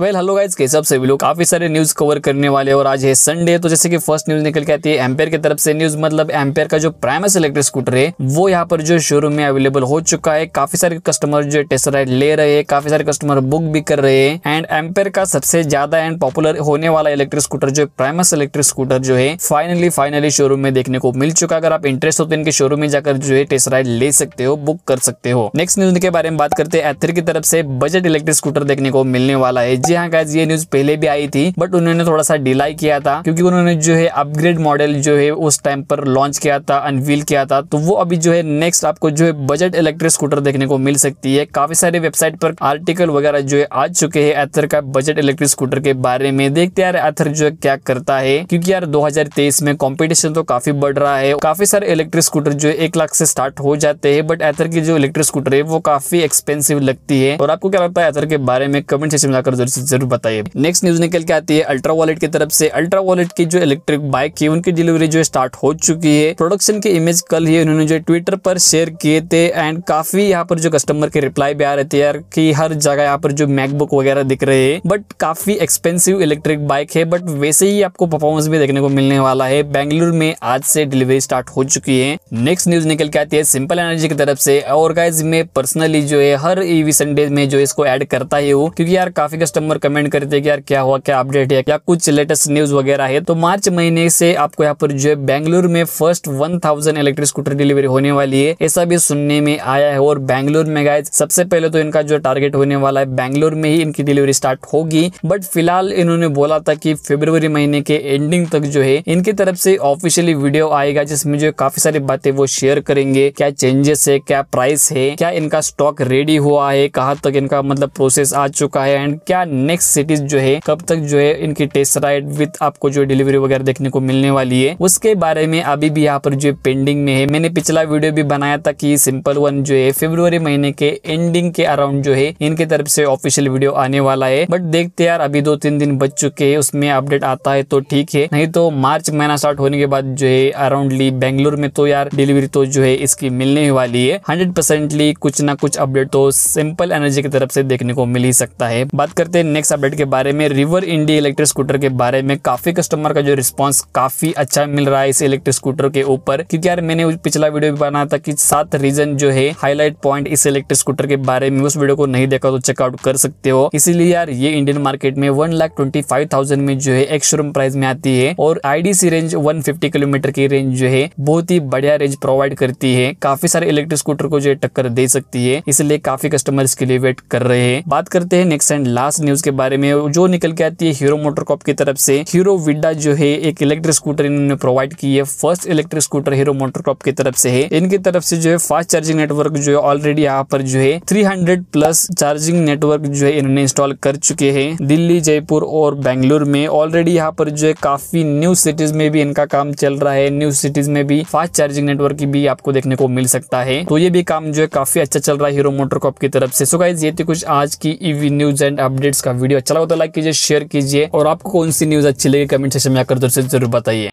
well hello guys हिसाब से भी लोग काफ़ी सारे न्यूज़ कवर करने वाले और आज है संडे तो जैसे कि फर्स्ट न्यूज़ निकल के आती है एम्पेयर की तरफ से न्यूज़ मतलब एम्पेयर का जो प्राइमस इलेक्ट्रिक स्कूटर है वो यहाँ पर जो शोरूम में अवेलेबल हो चुका है काफ़ी सारे कस्टमर जो टेस्ट राइड ले रहे हैं काफ़ी सारे कस्टमर बुक भी कर रहे हैं एंड एम्पेयर का सबसे ज़्यादा एंड पॉपुलर होने वाला इलेक्ट्रिक स्कूटर जो प्राइमस इलेक्ट्रिक स्कूटर जो है फाइनली फाइनली शोरूम में देखने को मिल चुका अगर आप इंटरेस्ट हो तो इनके शोरूम में जाकर जो है टेस्ट राइड ले सकते हो बुक कर सकते हो नेक्स्ट न्यूज़ के बारे में बात करते हैं एथर की तरफ से बजट इलेक्ट्रिक स्कूटर देखने को मिलने वाला है जी हाँ गाइज ये न्यूज पहले भी आई थी बट उन्होंने थोड़ा सा डिलाई किया था क्योंकि उन्होंने जो है अपग्रेड मॉडल जो है उस टाइम पर लॉन्च किया था अनवील किया था तो वो अभी जो है नेक्स्ट आपको जो है बजट इलेक्ट्रिक स्कूटर देखने को मिल सकती है काफी सारे वेबसाइट पर आर्टिकल वगैरह जो है आ चुके हैं एथर का बजट इलेक्ट्रिक स्कूटर के बारे में देखते यार एथर जो है क्या करता है क्योंकि यार 2023 में कंपटीशन तो काफी बढ़ रहा है काफी सारे इलेक्ट्रिक स्कूटर जो है एक लाख से स्टार्ट हो जाते हैं बट एथर की जो इलेक्ट्रिक स्कूटर है वो काफी एक्सपेंसिव लगती है और आपको क्या लगता है एथर के बारे में कमेंट सेक्शन में जाकर जरूर से जरूर बताइए नेक्स्ट न्यूज निकल के आती है अल्ट्रा वॉलेट की तरफ से अल्ट्रा वॉलेट की जो इलेक्ट्रिक बाइक है उनकी डिलीवरी जो स्टार्ट हो चुकी है प्रोडक्शन के इमेज कल ही उन्होंने जो ट्विटर पर शेयर किए थे एंड काफी यहाँ पर जो कस्टमर के रिप्लाई भी आ रहे थे यार की हर जगह यहाँ पर जो मैकबुक वगैरह दिख रहे हैं बट काफी एक्सपेंसिव इलेक्ट्रिक बाइक है बट वैसे ही आपको परफॉर्मेंस भी देखने को मिलने वाला है बेंगलुरु में आज से डिलीवरी स्टार्ट हो चुकी है नेक्स्ट न्यूज निकल के आती है सिंपल एनर्जी की तरफ से और गाइज में पर्सनली जो है हर ईवी संडे में जो इसको ऐड करता ही हूँ क्योंकि यार काफी कस्टमर पर कमेंट करते कि यार क्या हुआ क्या अपडेट है या कुछ लेटेस्ट न्यूज वगैरह है तो मार्च महीने से आपको यहाँ पर जो है बैंगलोर में first one thousand electric scooter delivery होने वाली है ऐसा भी सुनने में आया है और बैंगलोर में गाय सबसे पहले तो इनका जो टारगेट होने वाला है बैंगलोर में ही इनकी डिलीवरी स्टार्ट होगी बट फिलहाल इन्होंने बोला था की फेब्रवरी महीने के एंडिंग तक जो है इनकी तरफ से ऑफिशियली वीडियो आएगा जिसमें जो काफी सारी बातें वो शेयर करेंगे क्या चेंजेस है क्या प्राइस है क्या इनका स्टॉक रेडी हुआ है कहाँ तक इनका मतलब प्रोसेस आ चुका है एंड क्या नेक्स्ट सिटीज जो है कब तक जो है इनकी टेस्ट राइड विद आपको जो डिलीवरी वगैरह देखने को मिलने वाली है उसके बारे में अभी भी यहाँ पर जो पेंडिंग में है मैंने पिछला वीडियो भी बनाया था कि सिंपल वन जो है फेब्रुवरी महीने के एंडिंग के अराउंड जो है इनके तरफ से ऑफिशियल वीडियो आने वाला है बट देखते यार अभी दो तीन दिन बच चुके हैं उसमें अपडेट आता है तो ठीक है नहीं तो मार्च महीना स्टार्ट होने के बाद जो है अराउंडली बेंगलोर में तो यार डिलीवरी तो जो है इसकी मिलने वाली है हंड्रेड परसेंटली कुछ ना कुछ अपडेट तो सिंपल एनर्जी की तरफ से देखने को मिल ही सकता है बात करते नेक्स्ट अपडेट के बारे में रिवर इंडिया इलेक्ट्रिक स्कूटर के बारे में काफी कस्टमर का जो रिस्पॉन्स काफी अच्छा मिल रहा है इस इलेक्ट्रिक स्कूटर के ऊपर क्योंकि यार मैंने पिछला वीडियो भी बनाया था कि सात रीजन जो है हाईलाइट पॉइंट इस इलेक्ट्रिक स्कूटर के बारे में उस वीडियो को नहीं देखा तो चेकआउट कर सकते हो इसीलिए यार ये इंडियन मार्केट में one lakh twenty five thousand में जो है एक्सरूम प्राइस में आती है और IDC range one fifty kilometre की रेंज जो है बहुत ही बढ़िया रेंज प्रोवाइड करती है काफी सारे इलेक्ट्रिक स्कूटर को जो है टक्कर दे सकती है इसलिए काफी कस्टमर इसके लिए वेट कर रहे हैं बात करते हैं next and last news news के बारे में जो निकल के आती है हीरो मोटरकॉप की तरफ से हीरो विडा जो है एक इलेक्ट्रिक स्कूटर इन्होंने प्रोवाइड की है first electric scooter Hero MotoCorp की तरफ से है इनकी तरफ से जो है फास्ट चार्जिंग नेटवर्क जो है ऑलरेडी यहाँ पर जो है थ्री प्लस चार्जिंग नेटवर्क जो है इन्होंने इंस्टॉल कर चुके हैं दिल्ली जयपुर और बेंगलुरु में ऑलरेडी यहाँ पर जो है काफी न्यू सिटीज में भी इनका काम चल रहा है न्यू सिटीज में भी फास्ट चार्जिंग नेटवर्क भी आपको देखने को मिल सकता है तो ये भी काम जो है काफी अच्छा चल रहा है हीरो मोटरकॉप की तरफ से सो गाइज ये थी कुछ आज की ईवी न्यूज एंड अपडेट्स का वीडियो अच्छा लगा तो लाइक कीजिए शेयर कीजिए और आपको कौन सी न्यूज अच्छी लगी कमेंट सेक्शन में आकर जरूर से जरूर बताइए